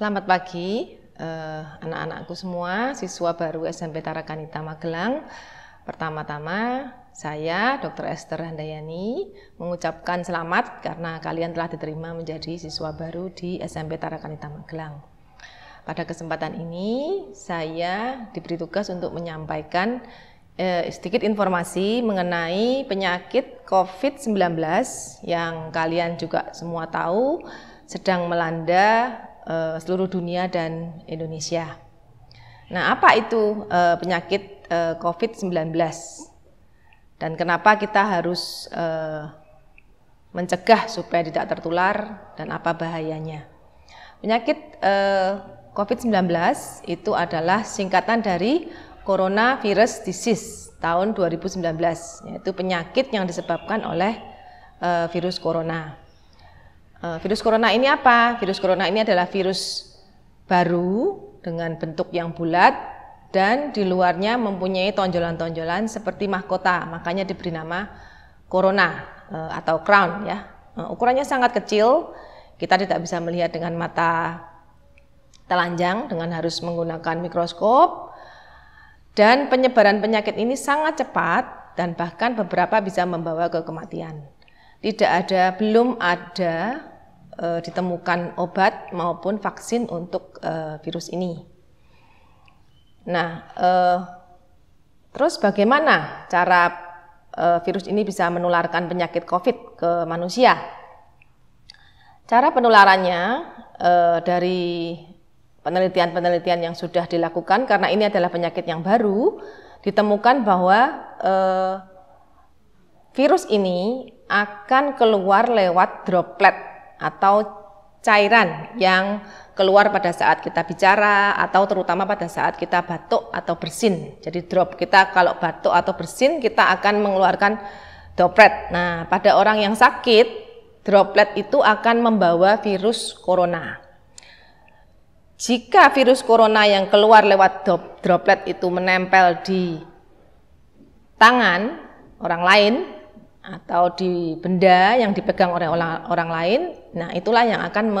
Selamat pagi eh, anak-anakku semua, siswa baru SMP Tarakanita Magelang. Pertama-tama saya Dr. Esther Handayani mengucapkan selamat karena kalian telah diterima menjadi siswa baru di SMP Tarakanita Magelang. Pada kesempatan ini saya diberi tugas untuk menyampaikan eh, sedikit informasi mengenai penyakit COVID-19 yang kalian juga semua tahu sedang melanda uh, seluruh dunia dan Indonesia. Nah, apa itu uh, penyakit uh, eh, COVID-19? Dan kenapa kita harus uh, mencegah supaya tidak tertular dan apa bahayanya? Penyakit uh, COVID-19 itu adalah singkatan dari Coronavirus Disease tahun 2019, yaitu penyakit yang disebabkan oleh uh, virus corona. Eh, virus corona ini apa? Virus corona ini adalah virus baru dengan bentuk yang bulat dan di luarnya mempunyai tonjolan-tonjolan seperti mahkota, makanya diberi nama corona eh, atau crown ya. Eh, ukurannya sangat kecil, kita tidak bisa melihat dengan mata telanjang dengan harus menggunakan mikroskop. Dan penyebaran penyakit ini sangat cepat dan bahkan beberapa bisa membawa ke kematian. Tidak ada belum ada uh, ditemukan obat maupun vaksin untuk uh, virus ini. Nah, uh, terus bagaimana cara uh, virus ini bisa menularkan penyakit COVID ke manusia? Cara penularannya uh, dari penelitian-penelitian yang sudah dilakukan karena ini adalah penyakit yang baru ditemukan bahwa uh, virus ini akan keluar lewat droplet atau cairan yang keluar pada saat kita bicara atau terutama pada saat kita batuk atau bersin. Jadi drop kita kalau batuk atau bersin kita akan mengeluarkan droplet. Nah, pada orang yang sakit, droplet itu akan membawa virus corona. Jika virus corona yang keluar lewat droplet itu menempel di tangan orang lain atau di benda yang dipegang oleh orang, lain, Nah, itulah yang akan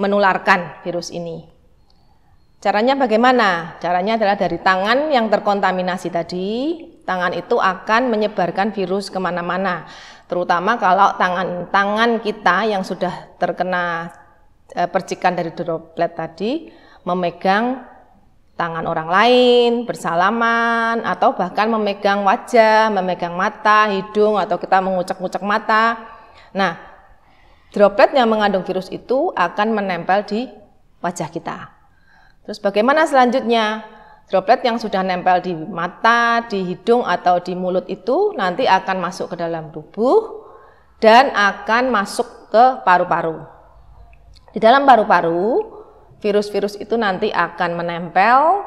menularkan virus ini. Caranya bagaimana? Caranya adalah dari tangan yang terkontaminasi tadi, tangan itu akan menyebarkan virus kemana-mana. Terutama kalau tangan-tangan kita yang sudah terkena e, percikan dari droplet tadi, memegang tangan orang lain, bersalaman, atau bahkan memegang wajah, memegang mata, hidung, atau kita mengucek-ngucek mata. Nah, droplet yang mengandung virus itu akan menempel di wajah kita. Terus bagaimana selanjutnya? Droplet yang sudah nempel di mata, di hidung, atau di mulut itu nanti akan masuk ke dalam tubuh dan akan masuk ke paru-paru. Di dalam paru-paru, virus-virus itu nanti akan menempel,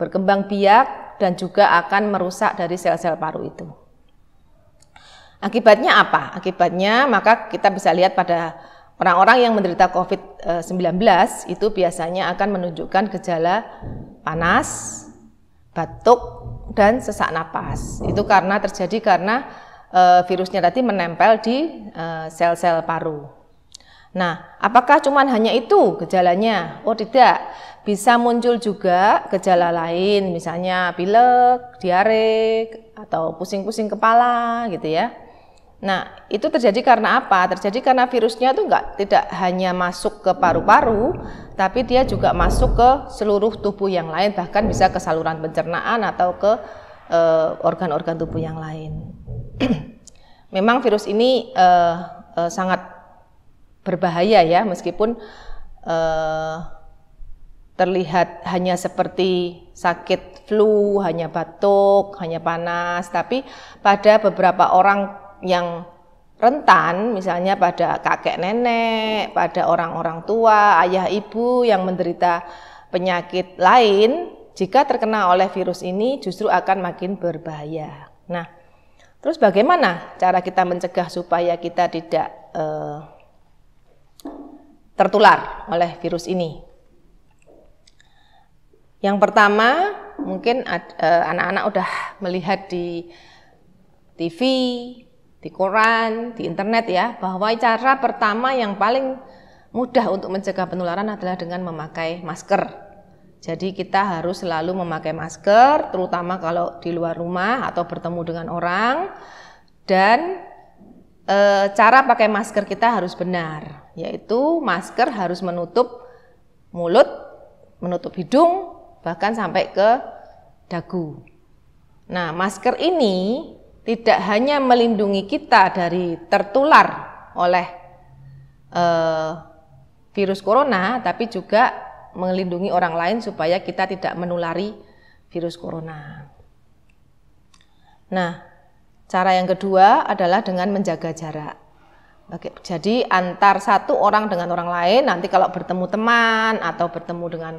berkembang biak, dan juga akan merusak dari sel-sel paru itu. Akibatnya apa? Akibatnya maka kita bisa lihat pada orang-orang yang menderita COVID-19 eh, itu biasanya akan menunjukkan gejala panas, batuk, dan sesak napas. Itu karena terjadi karena eh, virusnya tadi menempel di eh, sel-sel paru. Nah, apakah cuma hanya itu gejalanya? Oh tidak, bisa muncul juga gejala lain, misalnya pilek, diare, atau pusing-pusing kepala gitu ya. Nah, itu terjadi karena apa? Terjadi karena virusnya itu enggak tidak hanya masuk ke paru-paru, tapi dia juga masuk ke seluruh tubuh yang lain, bahkan bisa ke saluran pencernaan atau ke eh, organ-organ uh, tubuh yang lain. Memang virus ini uh, uh, sangat berbahaya ya, meskipun terlihat hanya seperti sakit flu, hanya batuk, hanya panas, tapi pada beberapa orang yang rentan, misalnya pada kakek nenek, pada orang-orang tua, ayah ibu yang menderita penyakit lain, jika terkena oleh virus ini justru akan makin berbahaya. Nah, terus bagaimana cara kita mencegah supaya kita tidak eh, tertular oleh virus ini? Yang pertama, mungkin eh, anak-anak udah melihat di TV, di koran, di internet ya, bahwa cara pertama yang paling mudah untuk mencegah penularan adalah dengan memakai masker. Jadi kita harus selalu memakai masker, terutama kalau di luar rumah atau bertemu dengan orang. Dan e, cara pakai masker kita harus benar, yaitu masker harus menutup mulut, menutup hidung, bahkan sampai ke dagu. Nah, masker ini tidak hanya melindungi kita dari tertular oleh eh, virus corona, tapi juga melindungi orang lain supaya kita tidak menulari virus corona. Nah, cara yang kedua adalah dengan menjaga jarak. Oke, jadi antar satu orang dengan orang lain, nanti kalau bertemu teman atau bertemu dengan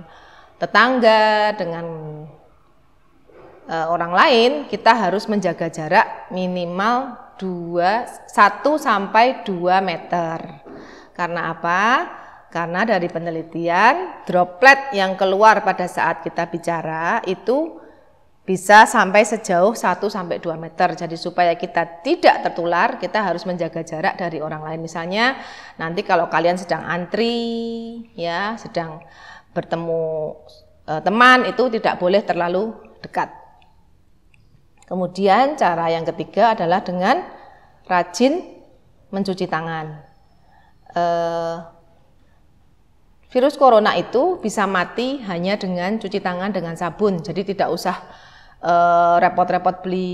tetangga, dengan e, orang lain, kita harus menjaga jarak minimal 2, 1 sampai 2 meter. Karena apa? Karena dari penelitian, droplet yang keluar pada saat kita bicara itu bisa sampai sejauh 1 sampai 2 meter. Jadi supaya kita tidak tertular, kita harus menjaga jarak dari orang lain. Misalnya nanti kalau kalian sedang antri, ya, sedang bertemu e, teman itu tidak boleh terlalu dekat. Kemudian cara yang ketiga adalah dengan rajin mencuci tangan. Eh, virus corona itu bisa mati hanya dengan cuci tangan dengan sabun, jadi tidak usah eh, repot-repot eh, beli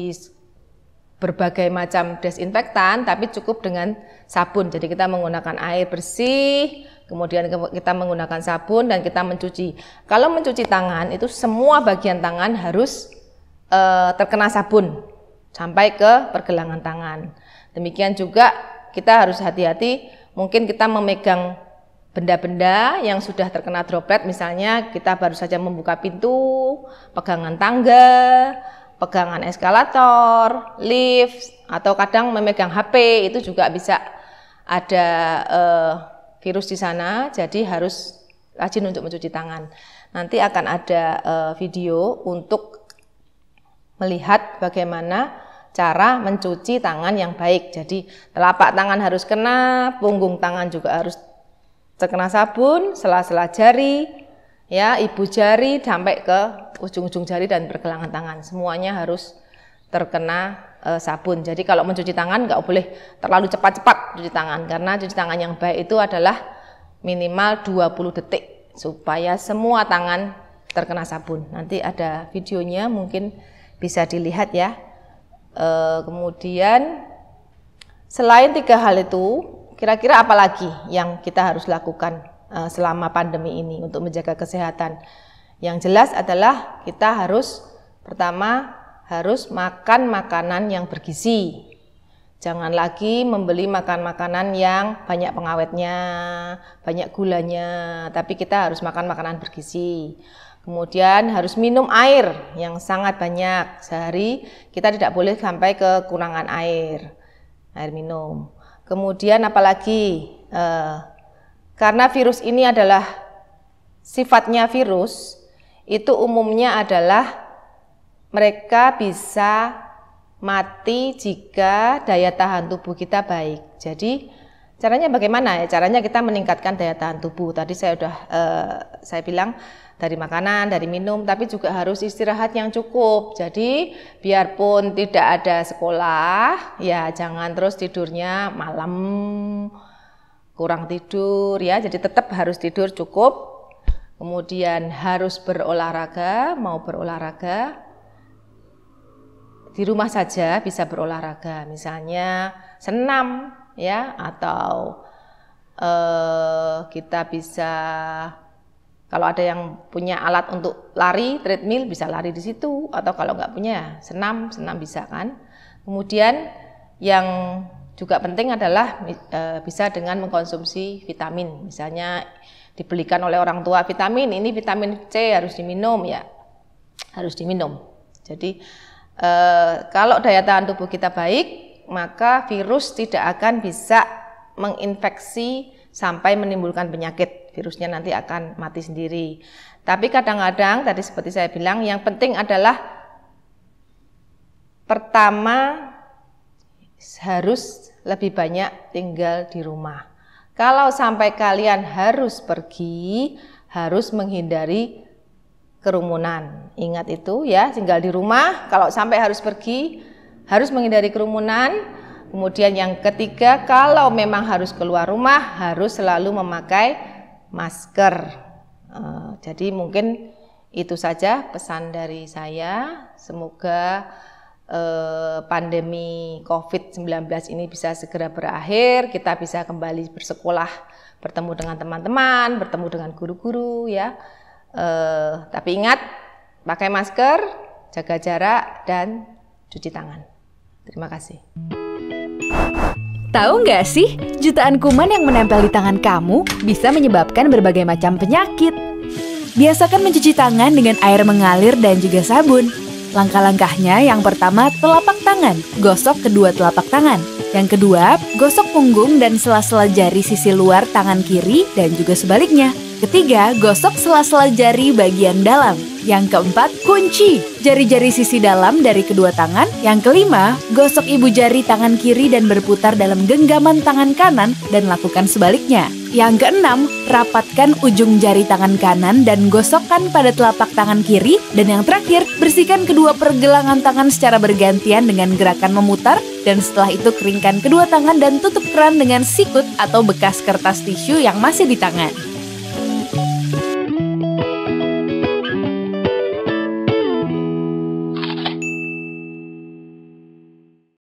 berbagai macam desinfektan, tapi cukup dengan sabun. Jadi kita menggunakan air bersih, kemudian kita menggunakan sabun dan kita mencuci. Kalau mencuci tangan itu semua bagian tangan harus uh, terkena sabun sampai ke pergelangan tangan. Demikian juga kita harus hati-hati, mungkin kita memegang benda-benda yang sudah terkena droplet misalnya kita baru saja membuka pintu, pegangan tangga, pegangan eskalator, lift atau kadang memegang HP itu juga bisa ada uh, virus di sana jadi harus rajin untuk mencuci tangan. Nanti akan ada uh, video untuk melihat bagaimana cara mencuci tangan yang baik. Jadi telapak tangan harus kena, punggung tangan juga harus terkena sabun, sela-sela jari, ya ibu jari sampai ke ujung-ujung jari dan pergelangan tangan. Semuanya harus terkena e, sabun. Jadi kalau mencuci tangan nggak boleh terlalu cepat-cepat cuci tangan karena cuci tangan yang baik itu adalah minimal 20 detik supaya semua tangan terkena sabun. Nanti ada videonya mungkin bisa dilihat ya. E, kemudian selain tiga hal itu, kira-kira apa lagi yang kita harus lakukan e, selama pandemi ini untuk menjaga kesehatan? Yang jelas adalah kita harus pertama harus makan makanan yang bergizi. Jangan lagi membeli makan makanan yang banyak pengawetnya, banyak gulanya, tapi kita harus makan makanan bergizi. Kemudian harus minum air yang sangat banyak sehari. Kita tidak boleh sampai kekurangan air, air minum. Kemudian apalagi eh, karena virus ini adalah sifatnya virus, itu umumnya adalah mereka bisa mati jika daya tahan tubuh kita baik. Jadi Caranya bagaimana? Ya, caranya kita meningkatkan daya tahan tubuh. Tadi saya sudah eh, saya bilang dari makanan, dari minum, tapi juga harus istirahat yang cukup. Jadi biarpun tidak ada sekolah, ya jangan terus tidurnya malam, kurang tidur ya. Jadi tetap harus tidur cukup. Kemudian harus berolahraga, mau berolahraga, di rumah saja bisa berolahraga, misalnya senam, ya atau uh, kita bisa kalau ada yang punya alat untuk lari treadmill bisa lari di situ atau kalau nggak punya senam senam bisa kan kemudian yang juga penting adalah uh, bisa dengan mengkonsumsi vitamin misalnya dibelikan oleh orang tua vitamin ini vitamin C harus diminum ya harus diminum jadi eh, kalau daya tahan tubuh kita baik maka virus tidak akan bisa menginfeksi sampai menimbulkan penyakit. Virusnya nanti akan mati sendiri. Tapi kadang-kadang tadi seperti saya bilang yang penting adalah pertama harus lebih banyak tinggal di rumah. Kalau sampai kalian harus pergi, harus menghindari kerumunan. Ingat itu ya, tinggal di rumah. Kalau sampai harus pergi, harus menghindari kerumunan. Kemudian yang ketiga, kalau memang harus keluar rumah, harus selalu memakai masker. Eh, jadi mungkin itu saja pesan dari saya. Semoga eh, pandemi COVID-19 ini bisa segera berakhir, kita bisa kembali bersekolah, bertemu dengan teman-teman, bertemu dengan guru-guru ya. Eh, tapi ingat, pakai masker, jaga jarak, dan cuci tangan. Terima kasih. Tahu nggak sih, jutaan kuman yang menempel di tangan kamu bisa menyebabkan berbagai macam penyakit. Biasakan mencuci tangan dengan air mengalir dan juga sabun. Langkah-langkahnya yang pertama telapak tangan, gosok kedua telapak tangan. Yang kedua, gosok punggung dan sela-sela jari sisi luar tangan kiri dan juga sebaliknya. Ketiga, gosok sela-sela jari bagian dalam. Yang keempat, kunci jari-jari sisi dalam dari kedua tangan. Yang kelima, gosok ibu jari tangan kiri dan berputar dalam genggaman tangan kanan dan lakukan sebaliknya. Yang keenam, rapatkan ujung jari tangan kanan dan gosokkan pada telapak tangan kiri. Dan yang terakhir, bersihkan kedua pergelangan tangan secara bergantian dengan gerakan memutar. Dan setelah itu keringkan kedua tangan dan tutup keran dengan sikut atau bekas kertas tisu yang masih di tangan.